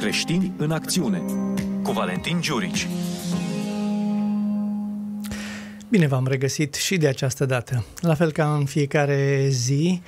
Creștini în acțiune cu Valentin Giurici. Bine v-am regăsit și de această dată. La fel ca în fiecare zi,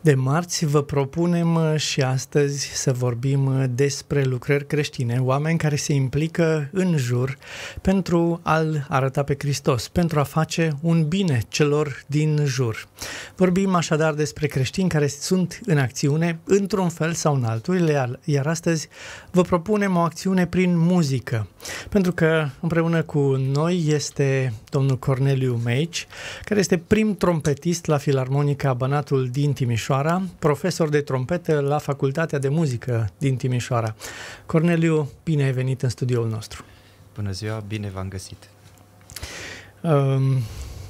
de marți vă propunem uh, și astăzi să vorbim uh, despre lucrări creștine, oameni care se implică în jur pentru a-L arăta pe Hristos, pentru a face un bine celor din jur. Vorbim așadar despre creștini care sunt în acțiune într-un fel sau în altul, iar astăzi vă propunem o acțiune prin muzică, pentru că împreună cu noi este domnul Corneliu Meici, care este prim trompetist la Filarmonica Banatul din Timișoara, profesor de trompetă la Facultatea de Muzică din Timișoara. Corneliu, bine ai venit în studioul nostru! Bună ziua, bine v-am găsit! Um,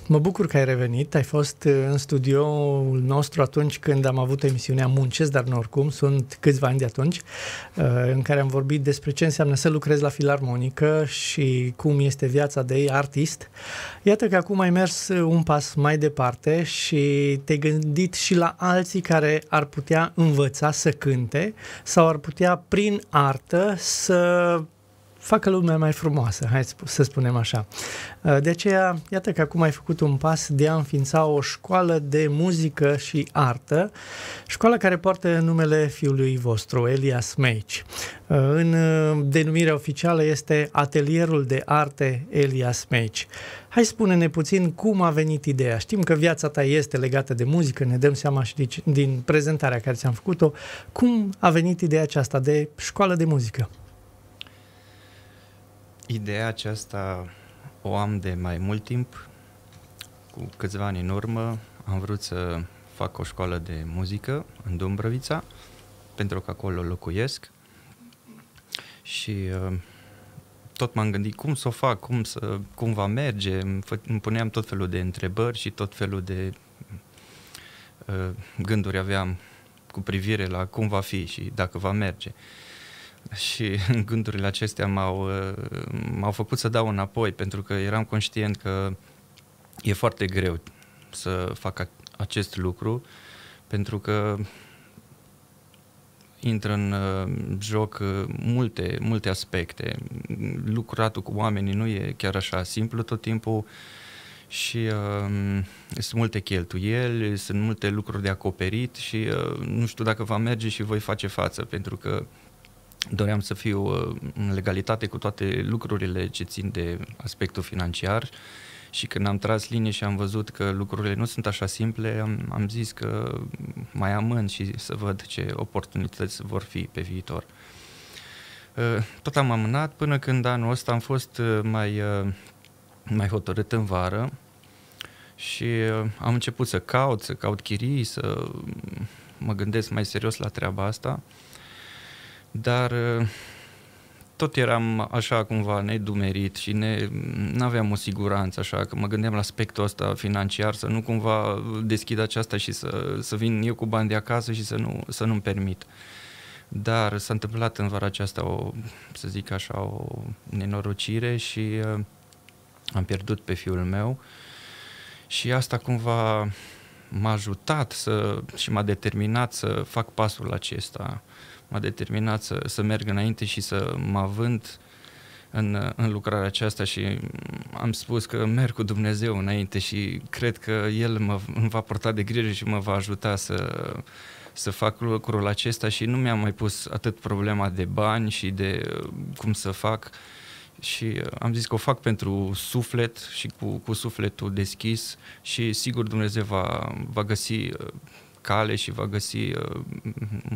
Mă bucur că ai revenit. Ai fost uh, în studioul nostru atunci când am avut emisiunea Muncesc, dar nu oricum, sunt câțiva ani de atunci, uh, în care am vorbit despre ce înseamnă să lucrezi la filarmonică și cum este viața de artist. Iată că acum ai mers uh, un pas mai departe și te-ai gândit și la alții care ar putea învăța să cânte sau ar putea prin artă să facă lumea mai frumoasă, hai să spunem așa. Uh, de aceea, iată că acum ai făcut un pas de a înființa o școală de muzică și artă, școala care poartă numele fiului vostru, Elias Meici. Uh, în uh, denumirea oficială este Atelierul de Arte Elias Meici. Hai spune-ne puțin cum a venit ideea. Știm că viața ta este legată de muzică, ne dăm seama și din prezentarea care ți-am făcut-o. Cum a venit ideea aceasta de școală de muzică? Ideea aceasta o am de mai mult timp. Cu câțiva ani în urmă am vrut să fac o școală de muzică în Dumbrăvița, pentru că acolo locuiesc. Și uh, tot m-am gândit cum să o fac, cum, să, cum va merge, îmi puneam tot felul de întrebări și tot felul de uh, gânduri aveam cu privire la cum va fi și dacă va merge. Uh, și gândurile acestea m-au, uh, m-au făcut să dau înapoi, pentru că eram conștient că e foarte greu să fac acest lucru, pentru că intră în uh, joc uh, multe, multe aspecte. Lucratul cu oamenii nu e chiar așa simplu tot timpul și uh, sunt multe cheltuieli, sunt multe lucruri de acoperit și uh, nu știu dacă va merge și voi face față, pentru că uh, doream să fiu uh, în legalitate cu toate lucrurile ce țin de aspectul financiar și când am tras linie și am văzut că lucrurile nu sunt așa simple, am, am zis că mai amân și să văd ce oportunități vor fi pe viitor. Uh, tot am amânat până când anul ăsta am fost uh, mai, mai hotărât în vară și am început să caut, să caut chirii, să mm, mă gândesc mai serios la treaba asta. Uh, dar uh, tot eram așa cumva nedumerit și ne, aveam o siguranță așa, că mă gândeam la aspectul ăsta financiar, să nu cumva deschid aceasta și să, să vin eu cu bani de acasă și să, nu, să nu-mi permit. Dar s-a întâmplat în vara aceasta o, să zic așa, o nenorocire și uh, am pierdut pe fiul meu și asta cumva m-a ajutat să, și m-a determinat să fac pasul acesta m-a determinat să, să merg înainte și să mă vând în, în lucrarea aceasta și am spus că merg cu Dumnezeu înainte și cred că El mă, îmi va porta de grijă și mă va ajuta să, să fac lucrul acesta și nu mi-am mai pus atât problema de bani și de uh, cum să fac și uh, am zis că o fac pentru suflet și cu, cu sufletul deschis și sigur Dumnezeu va, va găsi uh, cale și va găsi uh,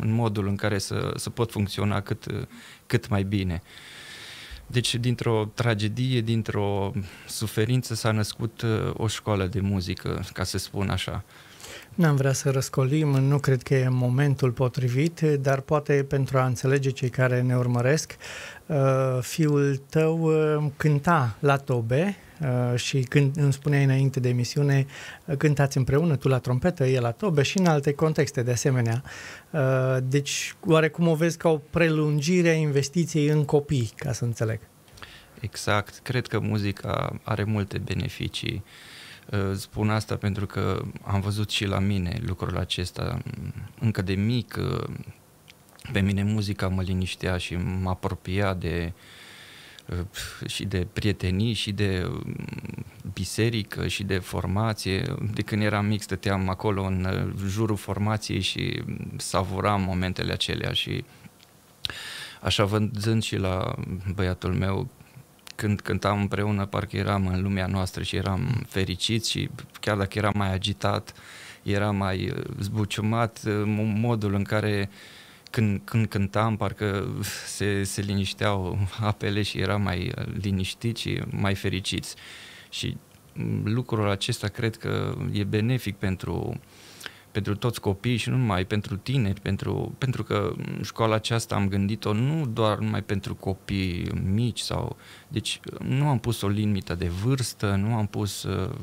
în modul în care să, să pot funcționa cât, uh, cât mai bine. Deci, dintr-o tragedie, dintr-o suferință s-a născut uh, o școală de muzică, ca să spun așa. N-am vrea să răscolim, nu cred că e momentul potrivit, dar poate pentru a înțelege cei care ne urmăresc, fiul tău cânta la tobe Uh, și când îmi spuneai înainte de emisiune, uh, cântați împreună, tu la trompetă, el la tobe și în alte contexte de asemenea. Uh, deci, oarecum o vezi ca o prelungire a investiției în copii, ca să înțeleg. Exact. Cred că muzica are multe beneficii. Spun asta pentru că am văzut și la mine lucrul acesta. Mm, încă de mic, pe mine muzica mă liniștea și mă apropia de uh, Uh, și de prietenii, și de mm, biserică, și de formație. De când eram mic, stăteam acolo în uh, jurul formației și mm, savuram momentele acelea și așa văzând și la băiatul meu, când cântam împreună, parcă eram în lumea noastră și eram fericiți și chiar dacă era mai agitat, era mai uh, zbuciumat, modul în care uh, când, când cântam, parcă se, se linișteau apele și eram mai liniștiți și mai fericiți. Și lucrul acesta cred că e benefic pentru, pentru toți copiii și nu numai pentru tineri, pentru, pentru că școala aceasta am gândit-o nu doar numai pentru copii mici sau... Deci nu am pus o limită de vârstă, nu am pus uh,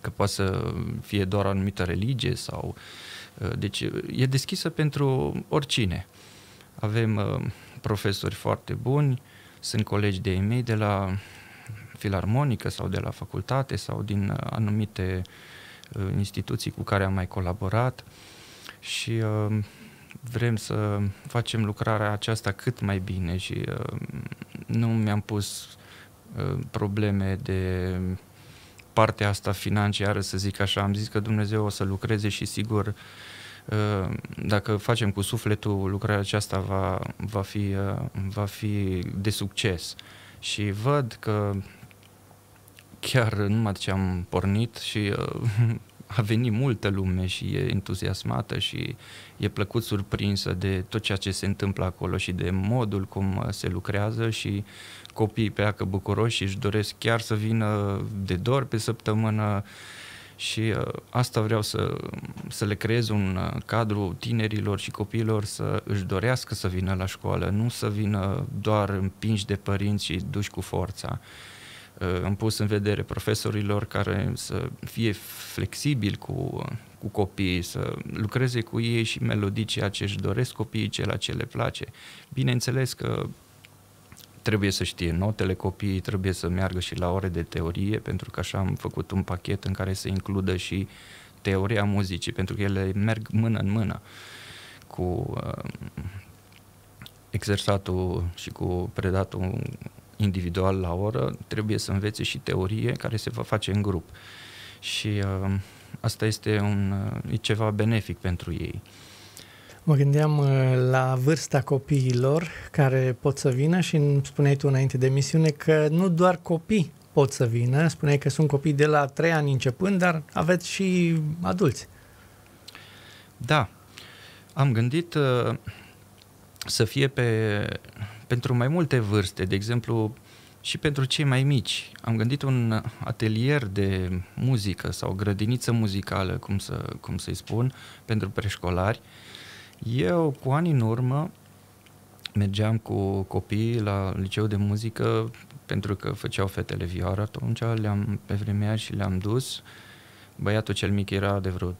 că poate să fie doar o anumită religie sau uh, Uh, deci uh, e deschisă pentru oricine. Avem uh, profesori foarte buni, sunt colegi de mei de la filarmonică sau de la facultate sau din anumite instituții cu care am mai colaborat și vrem să facem lucrarea aceasta cât mai bine și nu mi-am pus probleme de partea asta financiară, să zic așa. Am zis că Dumnezeu o să lucreze și sigur uh, dacă facem cu sufletul, lucrarea aceasta va, va, fi, uh, va fi de succes. Și văd că chiar numai ce am pornit și uh, a venit multă lume și e entuziasmată și e plăcut surprinsă de tot ceea ce se întâmplă acolo și de modul cum uh, se lucrează și copiii pleacă bucuroși și își doresc chiar să vină de dor pe săptămână și uh, asta vreau să, să le creez un uh, cadru tinerilor și copiilor să își dorească să vină la școală, nu să vină doar împinși de părinți și duși cu forța am uh, pus în vedere profesorilor care să fie flexibili cu, cu copiii, să lucreze cu ei și melodii ceea ce își doresc copiii, ceea ce le place. Bineînțeles că trebuie să știe notele copiii, trebuie să meargă și la ore de teorie, pentru că așa am făcut un pachet în care să includă și teoria muzicii, pentru că ele merg mână în mână cu uh, exersatul și cu predatul individual la oră, trebuie să învețe și teorie care se va face în grup. Și uh, asta este un, uh, ceva benefic pentru ei. Mă gândeam uh, la vârsta copiilor care pot să vină și îmi spuneai tu înainte de misiune că nu doar copii pot să vină, spuneai că sunt copii de la 3 ani începând, dar aveți și adulți. Da, am gândit uh, să fie pe pentru mai multe vârste, de exemplu, și pentru cei mai mici. Am gândit un atelier de muzică sau grădiniță muzicală, cum, să, cum să-i spun, pentru preșcolari. Eu, cu ani în urmă, mergeam cu copii la liceu de muzică pentru că făceau fetele vioară atunci, le-am pe vremea și le-am dus. Băiatul cel mic era de vreo 3-4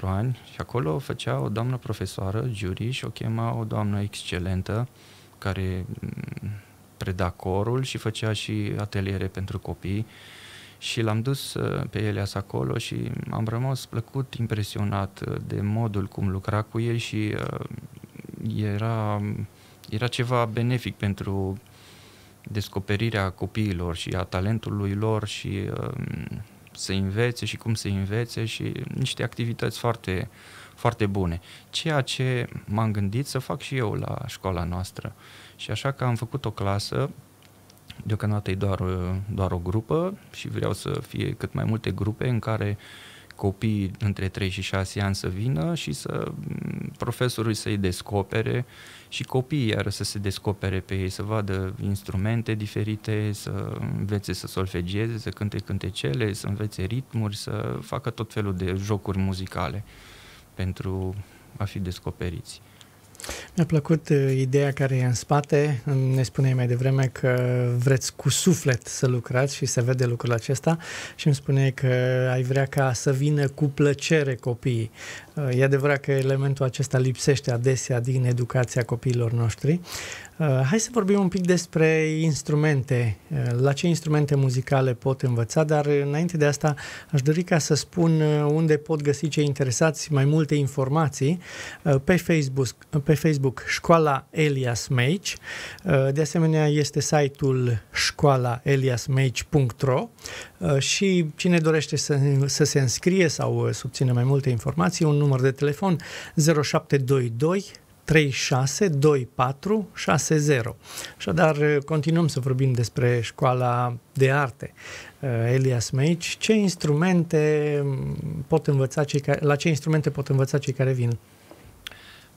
ani și acolo făcea o doamnă profesoară, juri, și o chema o doamnă excelentă, uh, care mm, preda corul și făcea și ateliere pentru copii și l-am dus uh, pe Elias acolo și am rămas plăcut impresionat uh, de modul cum lucra cu el și uh, era, era ceva benefic pentru descoperirea copiilor și a talentului lor și să învețe și cum să învețe și niște activități foarte uh, foarte bune. Ceea ce m-am gândit să fac și eu la școala noastră. Și așa că am făcut o clasă, deocamdată e doar, doar o grupă și vreau să fie cât mai multe grupe în care copiii între 3 și 6 ani să vină și să profesorul să-i descopere și copiii iar să se descopere pe ei, să vadă instrumente diferite, să învețe să solfegieze, să cânte cântecele, să învețe ritmuri, să facă tot felul de jocuri muzicale pentru a fi descoperiți. Mi-a plăcut uh, ideea care e în spate. Ne spuneai mai devreme că vreți cu suflet să lucrați și se vede lucrul acesta și îmi spuneai că ai vrea ca să vină cu plăcere copiii. Uh, e adevărat că elementul acesta lipsește adesea din educația copiilor noștri. Uh, hai să vorbim un pic despre instrumente, uh, la ce instrumente muzicale pot învăța, dar înainte de asta aș dori ca să spun unde pot găsi cei interesați mai multe informații pe Facebook, pe Facebook Școala Elias Mage, de asemenea este site-ul școalaeliasmage.ro Uh, și cine dorește să, să se înscrie sau uh, să obțină mai multe informații, un număr de telefon 0722 362460. Așadar, uh, continuăm să vorbim despre școala de arte. Elias Meici, ce instrumente pot învăța cei care, la ce instrumente pot învăța cei care vin?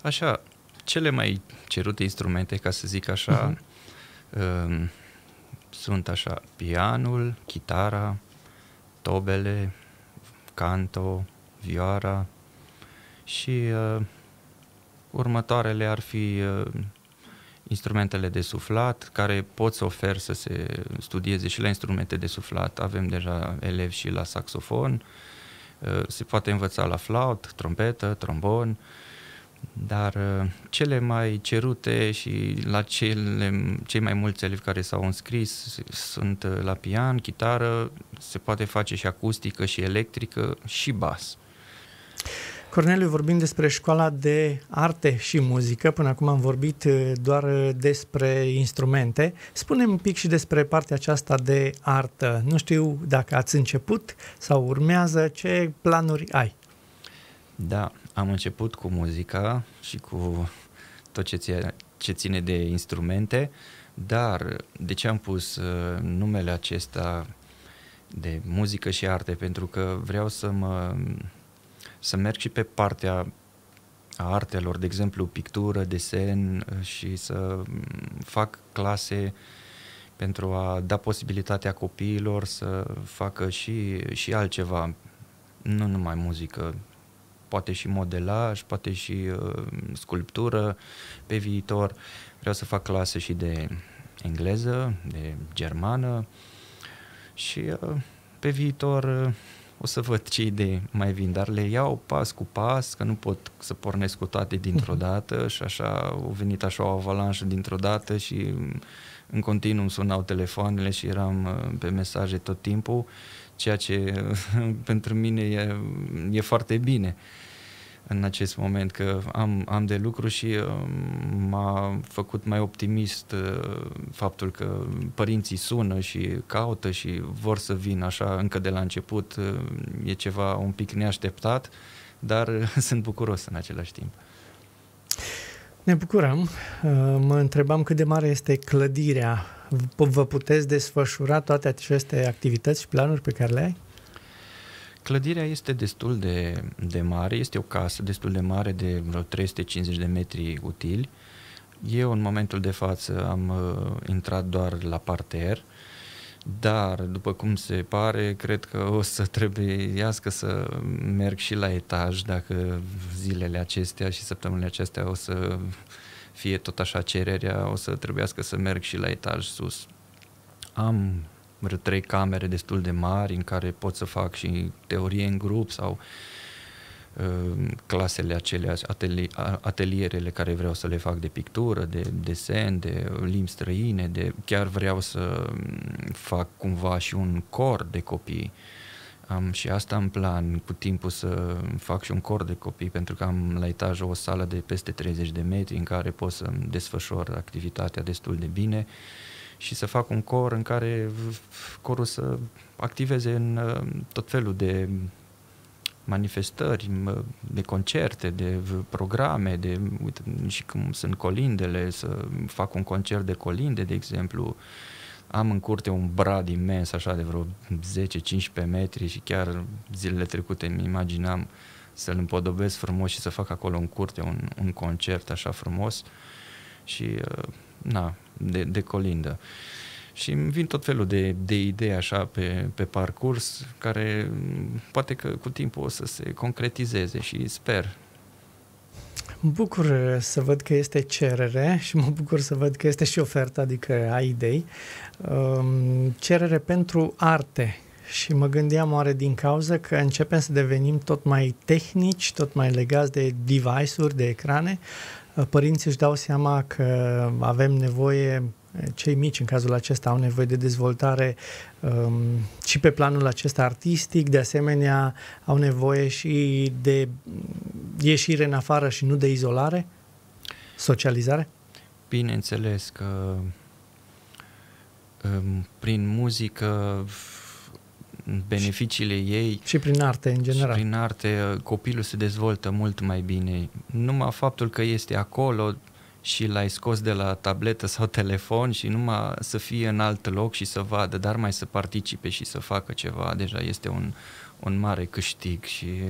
Așa, cele mai cerute instrumente, ca să zic așa, uh-huh sunt așa pianul, chitara, tobele, canto, vioara și uh, următoarele ar fi uh, instrumentele de suflat, care pot să ofer să se studieze și la instrumente de suflat. Avem deja elevi și la saxofon, uh, se poate învăța la flaut, trompetă, trombon, uh, dar uh, cele mai cerute și la cele, cei mai mulți elevi care s-au înscris sunt uh, la pian, chitară, se poate face și acustică și electrică și bas. Corneliu, vorbim despre școala de arte și muzică. Până acum am vorbit uh, doar despre instrumente. Spune un pic și despre partea aceasta de artă. Nu știu dacă ați început sau urmează, ce planuri ai? Da, am început cu muzica și cu tot ce, ție, ce ține de instrumente, dar de ce am pus uh, numele acesta de muzică și arte? Pentru că vreau să mă să merg și pe partea a artelor, de exemplu pictură, desen uh, și să mm, fac clase pentru a da posibilitatea copiilor să facă și, și altceva, nu numai muzică, poate și modelaj, poate și uh, sculptură pe viitor. Vreau să fac clase și de engleză, de germană și uh, pe viitor uh, o să văd ce idei mai vin, dar le iau pas cu pas, că nu pot să pornesc cu toate dintr-o dată și așa au venit așa o avalanșă dintr-o dată și mm, în continuu sunau telefoanele și eram uh, pe mesaje tot timpul ceea ce pentru mine e, e foarte bine în acest moment, că am, am de lucru și uh, m-a făcut mai optimist uh, faptul că părinții sună și caută și vor să vină așa încă de la început, uh, e ceva un pic neașteptat, dar sunt bucuros în același timp. Ne bucurăm. Uh, mă întrebam cât de mare este clădirea. Vă puteți desfășura toate aceste activități și planuri pe care le ai? Clădirea este destul de, de mare, este o casă destul de mare de vreo 350 de metri utili. Eu în momentul de față am uh, intrat doar la parter, dar, după cum se pare, cred că o să trebuiască să merg și la etaj dacă zilele acestea și săptămânile acestea o să fie tot așa cererea, o să trebuiască să merg și la etaj sus. Am vreo trei camere destul de mari în care pot să fac și teorie în grup sau uh, Uh, clasele acelea, ateli- atelierele care vreau să le fac de pictură, de desen, de limbi străine, de chiar vreau să mm, fac cumva și un cor de copii. Am și asta în plan, cu timpul să fac și un cor de copii, pentru că am la etaj o sală de peste 30 de metri în care pot să desfășor activitatea destul de bine și să fac un cor în care corul să activeze în uh, tot felul de manifestări, de concerte, de programe, de uite, și cum sunt colindele, să fac un concert de colinde, de exemplu. Am în curte un brad imens, așa de vreo 10-15 metri și chiar zilele trecute mi imaginam să-l împodobesc frumos și să fac acolo în curte un, un concert așa frumos și, uh, na, de, de colindă. Uh, și îmi vin tot felul de, de idei așa pe, pe parcurs, care poate că cu timpul o să se concretizeze și sper. Bucur să văd că este cerere și mă bucur să văd că este și oferta adică ai idei. Um, cerere pentru arte, și mă gândeam oare din cauza că începem să devenim tot mai tehnici, tot mai legați de device-uri, de ecrane. Părinții își dau seama că avem nevoie cei mici în cazul acesta au nevoie de dezvoltare um, și pe planul acesta artistic, de asemenea au nevoie și de ieșire în afară și nu de izolare, socializare? Bineînțeles că um, prin muzică beneficiile ei și prin arte în general. Și prin arte uh, copilul se dezvoltă mult mai bine. Numai faptul că este acolo și l-ai scos de la tabletă sau telefon și numai să fie în alt loc și să vadă, dar mai să participe și să facă ceva, deja este un, un mare câștig și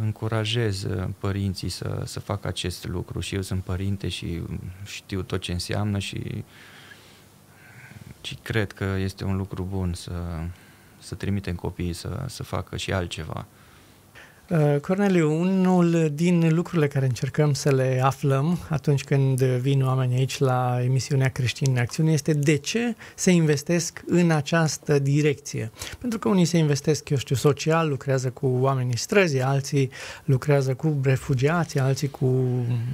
încurajez uh, părinții să, să facă acest lucru și eu sunt părinte și știu tot ce înseamnă și, și cred că este un lucru bun să, să trimitem copiii să, să facă și altceva. Uh, Corneliu, unul din lucrurile care încercăm să le aflăm atunci când vin oameni aici la emisiunea Creștin în Acțiune este de ce se investesc în această direcție. Pentru că unii se investesc, eu știu, social, lucrează cu oamenii străzi, alții lucrează cu refugiații, alții cu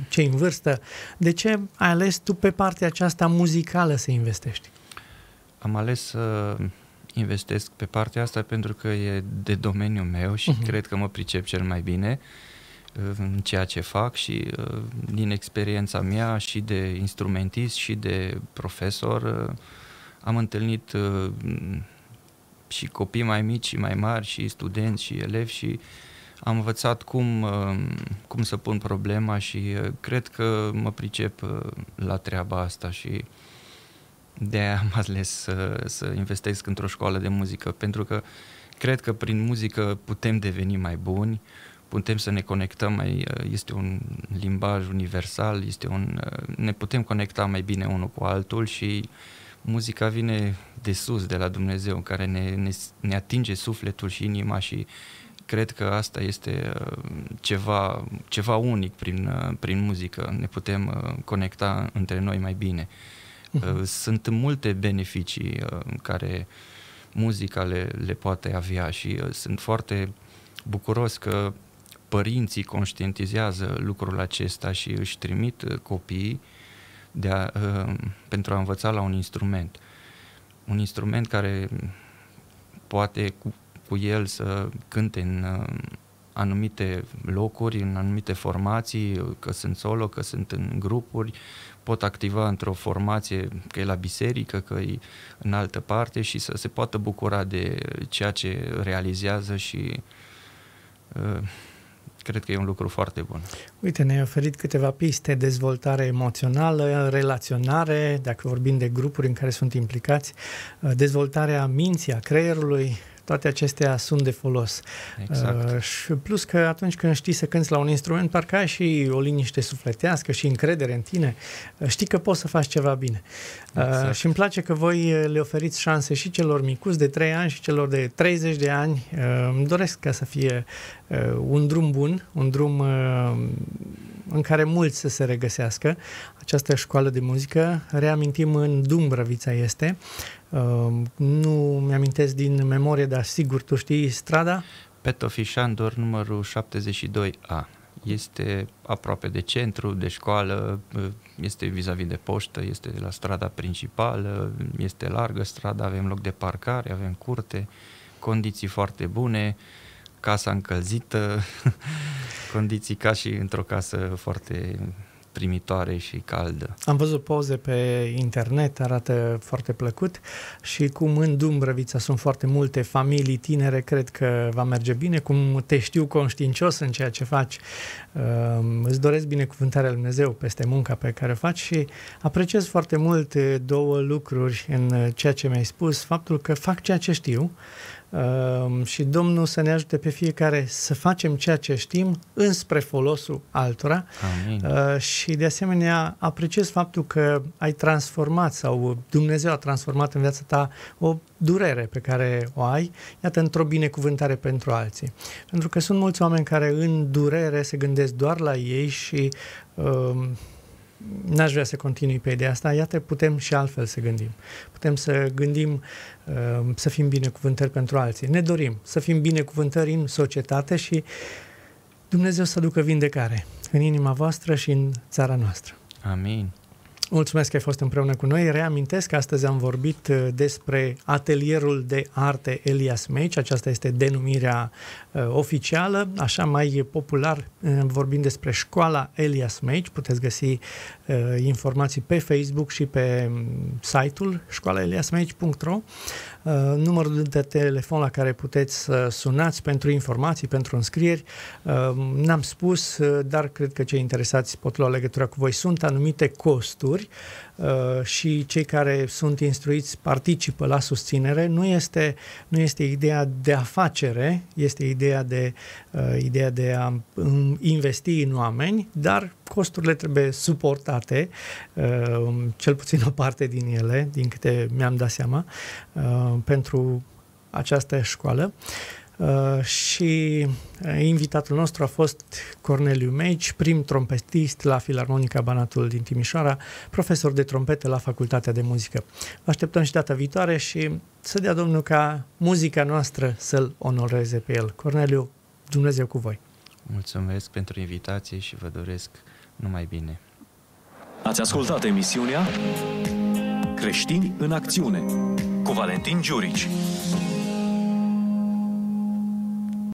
cei în vârstă. De ce ai ales tu pe partea aceasta muzicală să investești? Am ales uh investesc pe partea asta pentru că e de domeniul meu și uh-huh. cred că mă pricep cel mai bine uh, în ceea ce fac și uh, din experiența mea și de instrumentist și de profesor uh, am întâlnit și copii mai mici și mai mari și studenți și elevi și am învățat cum, cum să pun problema și cred că mă pricep la treaba asta și de am ales să, să investesc într-o școală de muzică, pentru că cred că prin muzică putem deveni mai buni, putem să ne conectăm mai, este un limbaj universal, este un, ne putem conecta mai bine unul cu altul și muzica vine de sus, de la Dumnezeu, care ne, ne, ne atinge sufletul și inima și cred că asta este uh, ceva, ceva unic prin, uh, prin muzică, ne putem uh, conecta între noi mai bine. Uh-huh. Uh, sunt multe beneficii uh, care muzica le, le poate avea și uh, sunt foarte bucuros că părinții conștientizează lucrul acesta și își trimit copiii de a, pentru a învăța la un instrument. Un instrument care poate cu, cu el să cânte în anumite locuri, în anumite formații, că sunt solo, că sunt în grupuri, pot activa într-o formație, că e la biserică, că e în altă parte și să se poată bucura de ceea ce realizează și uh, cred că e un lucru foarte bun. Uite, ne-ai oferit câteva piste, dezvoltare emoțională, relaționare, dacă vorbim de grupuri în care sunt implicați, uh, dezvoltarea minții, a creierului, toate acestea sunt de folos. Exact. Uh, și plus că atunci când știi să cânți la un instrument, parcă ai și o liniște sufletească și încredere în tine, uh, știi că poți să faci ceva bine. Uh, exact. Uh, și îmi place că voi uh, le oferiți șanse și celor micuți de 3 ani și celor de 30 de ani. Uh, îmi doresc ca să fie uh, un drum bun, un drum uh, în care mulți să se regăsească. Această școală de muzică, reamintim, în Dumbrăvița este. Ehm, nu mi-amintesc din memorie, dar sigur tu știi strada? Petofișandor numărul 72A. Este aproape de centru, de școală, ehm, este vis-a-vis de poștă, este la strada principală, este largă strada, avem loc de parcare, avem curte, condiții foarte bune, uh, casa încălzită, condiții ca și într-o casă foarte primitoare și caldă. Am văzut poze pe internet, arată foarte plăcut și cum în Dumbrăvița sunt foarte multe familii tinere, cred că va merge bine, cum te știu conștiincios în ceea ce faci. Um, îți doresc binecuvântarea Lui Dumnezeu peste munca pe care o faci și apreciez foarte mult două lucruri în ceea ce mi-ai spus, faptul că fac ceea ce știu, Ehm, și Domnul să ne ajute pe fiecare să facem ceea ce știm înspre folosul altora Amin. Ehm, și de asemenea apreciez faptul că ai transformat sau Dumnezeu a transformat în viața ta o durere pe care o ai, iată, într-o binecuvântare pentru alții. Pentru că sunt mulți oameni care în durere se gândesc doar la ei și ehm, n-aș vrea să continui pe ideea asta, iată, putem și altfel să gândim. Putem să gândim uh, să fim binecuvântări pentru alții. Ne dorim să fim binecuvântări în societate și Dumnezeu să ducă vindecare în inima voastră și în țara noastră. Amin. Mulțumesc că ai fost împreună cu noi. Reamintesc că astăzi am vorbit uh, despre atelierul de arte Elias Meci, aceasta este denumirea uh, oficială, așa mai popular uh, vorbim despre școala Elias Meci, puteți găsi uh, informații pe Facebook și pe mm, site-ul școalaeliasmeci.ro uh, numărul de telefon la care puteți să uh, sunați pentru informații, pentru înscrieri. Uh, n-am spus, uh, dar cred că cei interesați pot lua legătura cu voi. Sunt anumite costuri măsuri uh, și cei care sunt instruiți participă la susținere, nu este, nu este ideea de afacere, este ideea de, uh, ideea de a investi în oameni, dar costurile trebuie suportate, uh, cel puțin o parte din ele, din câte mi-am dat seama, pentru această școală. Uh, Uh, și uh, invitatul nostru a fost Corneliu Meici, prim trompetist la Filarmonica Banatul din Timișoara, profesor de trompete la Facultatea de Muzică. Vă așteptăm și data viitoare și să dea Domnul ca muzica noastră să-l onoreze pe el. Corneliu, Dumnezeu cu voi! Mulțumesc pentru invitație și vă doresc numai bine! Ați ascultat emisiunea Creștini în acțiune cu Valentin Giurici.